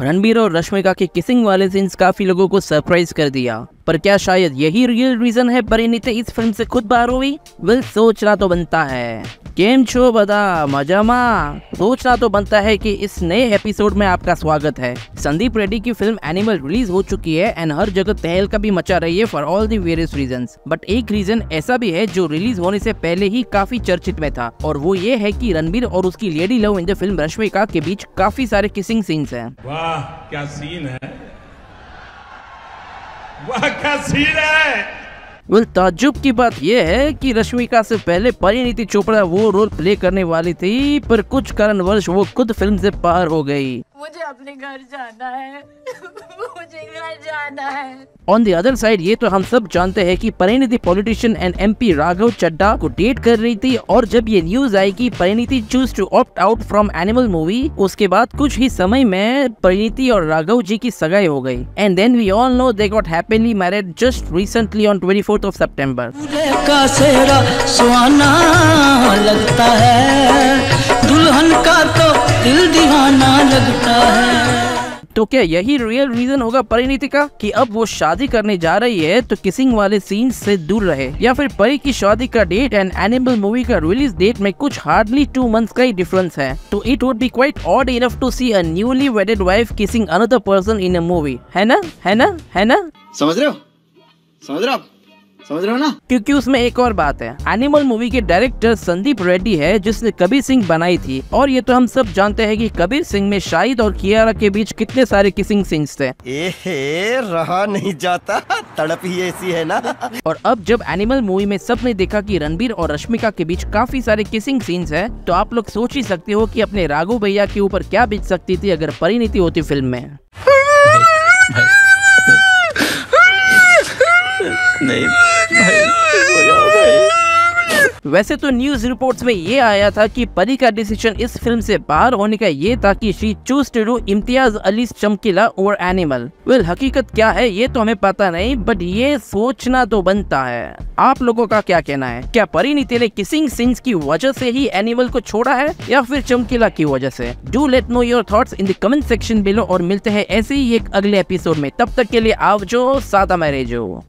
रणबीर और रश्मिका के किसिंग वाले सीन्स काफी लोगों को सरप्राइज कर दिया पर क्या शायद यही रियल रीजन है परिणीते तो इस फिल्म से खुद बाहर हुई वे सोचना तो बनता है केम छो बदा मजामा सोचना तो बनता है कि इस नए एपिसोड में आपका स्वागत है संदीप रेड्डी की फिल्म एनिमल रिलीज हो चुकी है एंड हर जगह तहल का भी मचा रही है for all the various reason but एक रीजन ऐसा भी है जो रिलीज होने से पहले ही काफी चर्चित में था और वो ये है की रणबीर और उसकी lady love in the film Rashmika के बीच काफी सारे किसिंग सीन्स है वाह क्या सीन है वाह क्या सीन है वेल ताजुब की बात यह है कि रश्मिका से पहले परिणीति चोपड़ा वो रोल प्ले करने वाली थी पर कुछ कारणवश वो खुद फिल्म से पार हो गई मुझे अपने घर जाना है मुझे घर जाना है ऑन दी अदर साइड ये तो हम सब जानते हैं कि Parineeti politician and MP Raghav Chadha को डेट कर रही थी और जब ये न्यूज आई कि Parineeti choose to opt out from Animal movie उसके बाद कुछ ही समय में परिणीति और राघव जी की सगाई हो गई and then we all know they got happily married just recently on twenty fourth of September लगता है दुल्हन का तो लगता है तो क्या यही रियल रीजन होगा परिणीति का कि अब वो शादी करने जा रही है तो किसिंग वाले सीन से दूर रहे या फिर परी की शादी का डेट एंड एनिमल मूवी का रिलीज डेट में कुछ हार्डली टू मंथ्स का ही डिफरेंस है तो it would be quite odd enough to see a newly wedded wife kissing another person in a movie है ना है ना है ना समझ रहे हो समझ रहे हो समझ रहे हो ना क्योंकि उसमें एक और बात है एनिमल मूवी के डायरेक्टर संदीप रेड्डी है जिसने कबीर सिंह बनाई थी और ये तो हम सब जानते हैं कि कबीर सिंह में शाहिद और कियारा के बीच कितने सारे किसिंग सीन्स थे एहे, रहा नहीं जाता तड़प ही ऐसी है ना और अब जब एनिमल मूवी में ने देखा की रणबीर और रश्मिका के बीच काफी सारे किसिंग सीन्स है तो आप लोग सोच ही सकते हो की अपने राघो भैया के ऊपर क्या बीत सकती थी अगर परिणति होती फिल्म में भाई, भाई, भाई। नहीं भाई, वैसे तो न्यूज रिपोर्ट्स में ये आया था कि परी का डिसीजन इस फिल्म से बाहर होने का ये था कि she choose to do Imtiaz Ali Chamkila और एनिमल वेल हकीकत क्या है ये तो हमें पता नहीं बट ये सोचना तो बनता है आप लोगों का क्या कहना है क्या परी नीति ने किसिंग सीन्स की वजह से ही एनिमल को छोड़ा है या फिर चमकीला की वजह ऐसी do let know your thought in the comment section below और मिलते हैं ऐसे ही एक अगले एपिसोड में तब तक के लिए आप जो सादा मैरेज हो